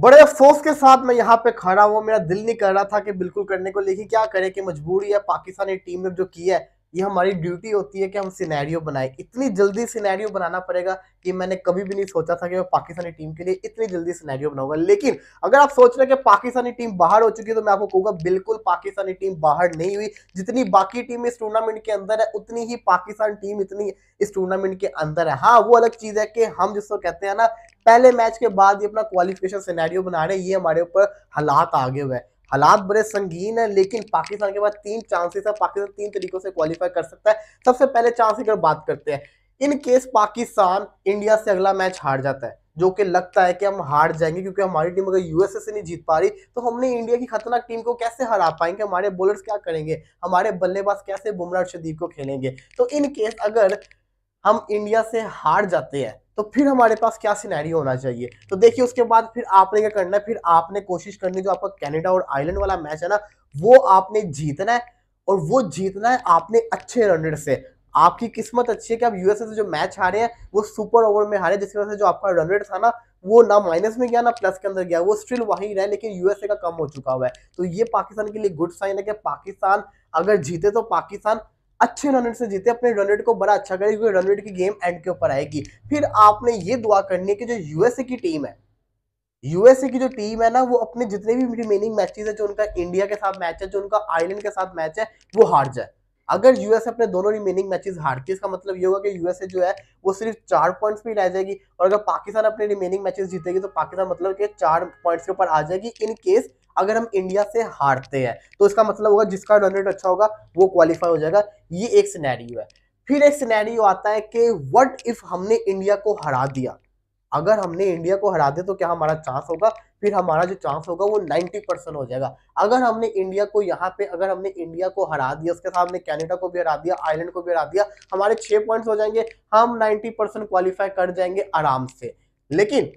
बड़े अफसोस के साथ मैं यहाँ पे खड़ा हुआ मेरा दिल नहीं कर रहा था कि बिल्कुल करने को लेकिन क्या करे कि मजबूरी है पाकिस्तानी टीम ने जो की है ये हमारी ड्यूटी होती है कि हम सिनेरियो बनाए इतनी जल्दी सिनेरियो बनाना पड़ेगा कि मैंने कभी भी नहीं सोचा था कि मैं पाकिस्तानी टीम के लिए इतनी जल्दी सिनेरियो बनाऊंगा लेकिन अगर आप सोच रहे हैं कि पाकिस्तानी टीम बाहर हो चुकी है तो मैं आपको कहूंगा बिल्कुल पाकिस्तानी टीम बाहर नहीं हुई जितनी बाकी टीम इस टूर्नामेंट के अंदर है उतनी ही पाकिस्तान टीम इतनी इस टूर्नामेंट के अंदर है हाँ वो अलग चीज़ है कि हम जिसको कहते हैं ना पहले मैच के बाद ये अपना क्वालिफिकेशन सिनेरियो बना रहे हैं ये हमारे ऊपर हालात आगे हुए हैं हालात बड़े संगीन है लेकिन पाकिस्तान के पास तीन चांसेस है पाकिस्तान तीन तरीकों से क्वालिफाई कर सकता है सबसे पहले चांस की बात करते हैं इन केस पाकिस्तान इंडिया से अगला मैच हार जाता है जो कि लगता है कि हम हार जाएंगे क्योंकि हमारी टीम अगर यूएसए से नहीं जीत पा रही तो हमने इंडिया की खतरनाक टीम को कैसे हरा पाएंगे हमारे बॉलर्स क्या करेंगे हमारे बल्लेबाज कैसे बुमराह शदीप को खेलेंगे तो इन केस अगर हम इंडिया से हार जाते हैं तो फिर हमारे पास क्या सिनेरियो होना चाहिए तो देखिए उसके बाद फिर आपने क्या करना है फिर आपने कोशिश करनी जो आपका कनाडा और आयरलैंड वाला मैच है ना वो आपने जीतना है और वो जीतना है आपने अच्छे रनर से आपकी किस्मत अच्छी है कि आप यूएसए से जो मैच हारे हैं वो सुपर ओवर में हारे जिसकी वजह से जो आपका रन रेट था ना वो ना माइनस में गया ना प्लस के अंदर गया वो स्टिल वही रहे लेकिन यूएसए का कम हो चुका हुआ है तो ये पाकिस्तान के लिए गुड साइन है कि पाकिस्तान अगर जीते तो पाकिस्तान अच्छे रन रेट से जीते अपने रन रेट को बड़ा अच्छा करें क्योंकि रन रेट की गेम एंड के ऊपर आएगी फिर आपने ये दुआ करनी है कि जो यूएसए की टीम है यूएसए की जो टीम है ना वो अपने जितने भी रिमेनिंग मैचेस है जो उनका इंडिया के साथ मैच है जो उनका आयरलैंड के साथ मैच है वो हार जाए अगर यूएसए अपने दोनों रिमेनिंग मैचेस हार के इसका मतलब ये होगा कि यूएसए जो है वो सिर्फ चार पॉइंट्स पे रह जाएगी और अगर पाकिस्तान अपने रिमेनिंग मैचेस जीतेगी तो पाकिस्तान मतलब कि चार पॉइंट्स के ऊपर आ जाएगी इन केस अगर हम इंडिया से हारते हैं तो इसका मतलब होगा जिसका रन रेट अच्छा होगा वो क्वालिफाई हो जाएगा ये एक सिनेरियो है फिर एक सिनेरियो आता है कि व्हाट इफ हमने इंडिया को हरा दिया अगर हमने इंडिया को हरा दिया तो क्या हमारा चांस होगा फिर हमारा जो चांस होगा वो 90 परसेंट हो जाएगा अगर हमने इंडिया को यहाँ पे अगर हमने इंडिया को हरा दिया उसके साथ हमने कैनेडा को भी हरा दिया आयरलैंड को भी हरा दिया हमारे छः पॉइंट्स हो जाएंगे हम 90 परसेंट क्वालिफाई कर जाएंगे आराम से लेकिन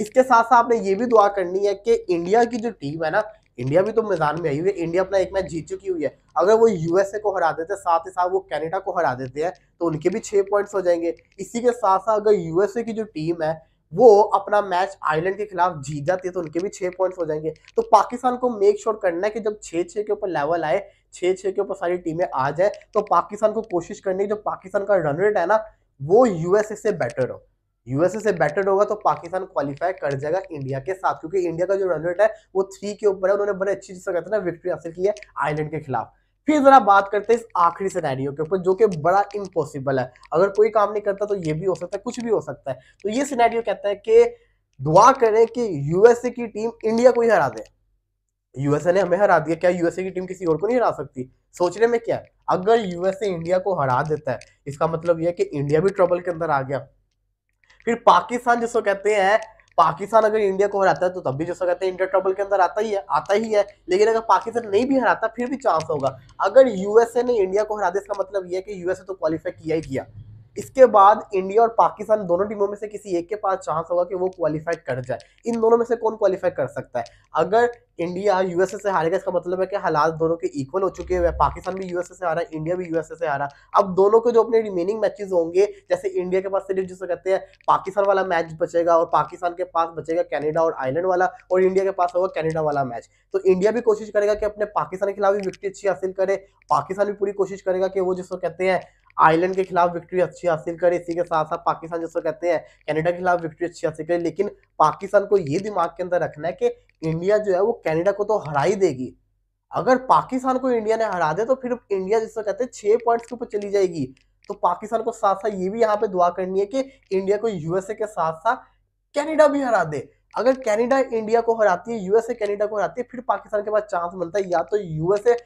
इसके साथ साथ आपने ये भी दुआ करनी है कि इंडिया की जो टीम है ना इंडिया भी तो मैदान में आई हुई है इंडिया अपना एक मैच जीत चुकी हुई है अगर वो यूएसए को हरा देते हैं साथ ही साथ वो कनाडा को हरा देते हैं तो उनके भी छः पॉइंट्स हो जाएंगे इसी के साथ साथ अगर यूएसए की जो टीम है वो अपना मैच आयरलैंड के खिलाफ जीत जाती है तो उनके भी छः पॉइंट्स हो जाएंगे तो पाकिस्तान को मेक श्योर करना है कि जब छः छः के ऊपर लेवल आए छः छः के ऊपर सारी टीमें आ जाए तो पाकिस्तान को कोशिश करनी है जो पाकिस्तान का रन रेट है ना वो यूएसए से बेटर हो यूएसए से बेटर होगा तो पाकिस्तान क्वालिफाई कर जाएगा इंडिया के साथ क्योंकि इंडिया का जो रन रेट है वो थ्री के ऊपर है उन्होंने बड़े अच्छी चीज कहते हैं विक्ट्री हासिल की है आयरलैंड के खिलाफ फिर जरा बात करते हैं इस आखिरी सिनेरियो के ऊपर जो कि बड़ा इम्पॉसिबल है अगर कोई काम नहीं करता तो ये भी हो सकता है कुछ भी हो सकता है तो ये सिनेरियो कहता है कि दुआ करें कि यूएसए की टीम इंडिया को ही हरा दे यूएसए ने हमें हरा दिया क्या यूएसए की टीम किसी और को नहीं हरा सकती सोचने में क्या अगर यूएसए इंडिया को हरा देता है इसका मतलब यह कि इंडिया भी ट्रबल के अंदर आ गया फिर पाकिस्तान जिसको कहते हैं पाकिस्तान अगर इंडिया को हराता है तो तब भी जैसा कहते हैं इंडिया ट्रबल के अंदर आता ही है आता ही है लेकिन अगर पाकिस्तान नहीं भी हराता फिर भी चांस होगा अगर यूएसए ने इंडिया को हरा दिया इसका मतलब यह है कि यूएसए तो क्वालिफाई किया ही किया इसके बाद इंडिया और पाकिस्तान दोनों टीमों में से किसी एक के पास चांस होगा कि वो क्वालिफाई कर जाए इन दोनों में से कौन क्वालिफाई कर सकता है अगर इंडिया यूएसए से हारेगा इसका मतलब है कि हालात दोनों के इक्वल हो चुके हैं पाकिस्तान भी यूएसए से हारा इंडिया भी यूएसए से हारा अब दोनों के जो अपने रिमेनिंग मैचेस होंगे जैसे इंडिया के पास सिर्फ जिसे कहते हैं पाकिस्तान वाला मैच बचेगा और पाकिस्तान के पास बचेगा कैनेडा और आयरलैंड वाला और इंडिया के पास होगा कैनेडा वाला मैच तो इंडिया भी कोशिश करेगा कि अपने पाकिस्तान के खिलाफ भी विकटें अच्छी हासिल करे पाकिस्तान भी पूरी कोशिश करेगा कि वो जिसको कहते हैं आयरलैंड के खिलाफ विक्ट्री अच्छी हासिल करे इसी के साथ साथ पाकिस्तान जैसे कहते हैं कनाडा के खिलाफ विक्ट्री अच्छी हासिल करे लेकिन पाकिस्तान को ये दिमाग के अंदर रखना है कि इंडिया जो है वो कनाडा को तो हरा ही देगी अगर पाकिस्तान को इंडिया ने हरा दे तो फिर इंडिया जिसको कहते हैं छः पॉइंट्स के ऊपर चली जाएगी तो पाकिस्तान को साथ साथ ये भी यहाँ पे दुआ करनी है कि इंडिया को यूएसए के साथ साथ कैनेडा भी हरा दे अगर कैनेडा इंडिया को हराती है यूएसए कैनेडा को हराती है फिर पाकिस्तान के पास चांस मिलता है या तो यूएसए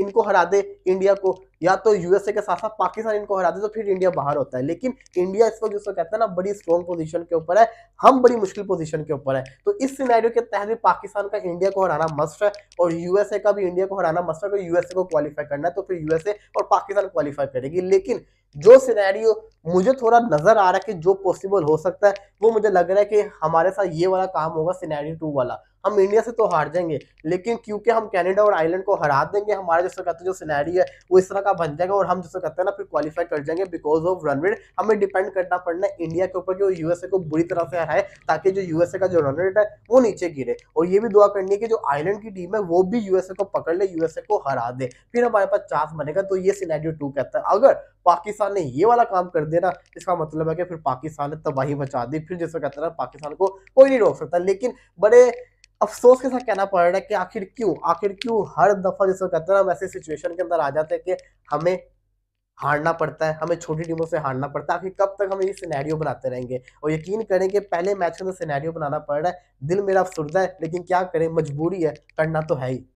इनको हरा दे इंडिया को या तो यूएसए के साथ साथ पाकिस्तान इनको हरा दे तो फिर इंडिया बाहर होता है लेकिन इंडिया इस वक्त जिसको कहते हैं ना बड़ी स्ट्रॉन्ग पोजीशन के ऊपर है हम बड़ी मुश्किल पोजीशन के ऊपर है तो इस सिनेरियो के तहत भी पाकिस्तान का इंडिया को हराना मस्ट है और यूएसए का भी इंडिया को हराना मस्ट है अगर यूएसए को क्वालिफाई करना है तो फिर यूएसए और पाकिस्तान क्वालिफाई करेगी लेकिन जो सिनेरियो मुझे थोड़ा नजर आ रहा है कि जो पॉसिबल हो सकता है वो मुझे लग रहा है कि हमारे साथ ये वाला काम होगा सिनेरियो टू वाला हम इंडिया से तो हार जाएंगे लेकिन क्योंकि हम कैनेडा और आयलैंड को हरा देंगे हमारा जैसे कहते हैं जो सिनेरी है वो इस तरह का बन जाएगा और हम जैसे कहते हैं ना फिर क्वालिफाई कर जाएंगे बिकॉज ऑफ रन रेट हमें डिपेंड करना पड़ना है इंडिया के ऊपर कि वो यूएसए को बुरी तरह से हराए ताकि जो यूएसए का जो रन रेट है वो नीचे गिरे और ये भी दुआ करनी है कि जो आयरलैंड की टीम है वो भी यूएसए को पकड़ ले यूएसए को हरा दे फिर हमारे पास चांस बनेगा तो ये सिनेरियो टू कहता है अगर पाकिस्तान ने ये वाला काम कर दिया ना इसका मतलब है कि फिर पाकिस्तान ने तबाही मचा दी फिर जैसे कहते हैं पाकिस्तान को कोई नहीं रोक सकता लेकिन बड़े अफसोस के साथ कहना पड़ रहा है कि आखिर क्यों आखिर क्यों हर दफा जैसे कहते हैं हम ऐसे सिचुएशन के अंदर आ जाते हैं कि हमें हारना पड़ता है हमें छोटी टीमों से हारना पड़ता है आखिर कब तक हम ये सिनेरियो बनाते रहेंगे और यकीन करें कि पहले मैच के अंदर सिनेरियो बनाना पड़ रहा है दिल मेरा अफसरदा है लेकिन क्या करें मजबूरी है करना तो है ही